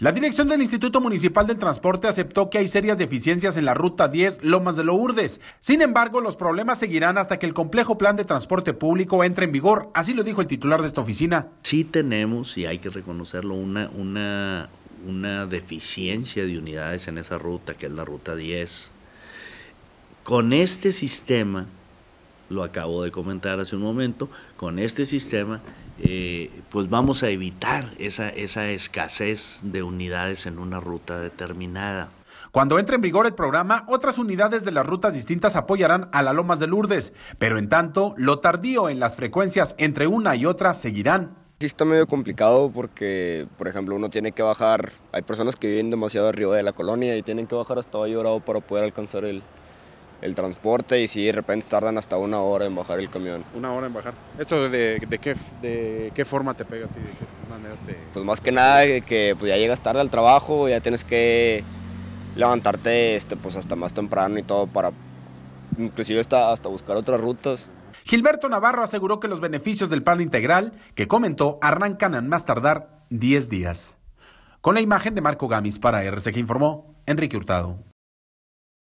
La dirección del Instituto Municipal del Transporte aceptó que hay serias deficiencias en la Ruta 10 Lomas de Lourdes. Sin embargo, los problemas seguirán hasta que el complejo plan de transporte público entre en vigor. Así lo dijo el titular de esta oficina. Sí tenemos, y hay que reconocerlo, una, una, una deficiencia de unidades en esa ruta, que es la Ruta 10. Con este sistema lo acabo de comentar hace un momento, con este sistema eh, pues vamos a evitar esa, esa escasez de unidades en una ruta determinada. Cuando entre en vigor el programa, otras unidades de las rutas distintas apoyarán a la Lomas de Lourdes, pero en tanto, lo tardío en las frecuencias entre una y otra seguirán. Sí está medio complicado porque, por ejemplo, uno tiene que bajar, hay personas que viven demasiado arriba de la colonia y tienen que bajar hasta Valle para poder alcanzar el, el transporte y si de repente tardan hasta una hora en bajar el camión. Una hora en bajar. ¿Esto de, de, qué, forma te pega a ti? ¿De qué manera Pues más que nada que pues ya llegas tarde al trabajo, ya tienes que levantarte este, pues hasta más temprano y todo para inclusive hasta, buscar otras rutas. Gilberto Navarro aseguró que los beneficios del plan integral que comentó arrancan en más tardar 10 días. Con la imagen de Marco Gamis para RCG informó Enrique Hurtado.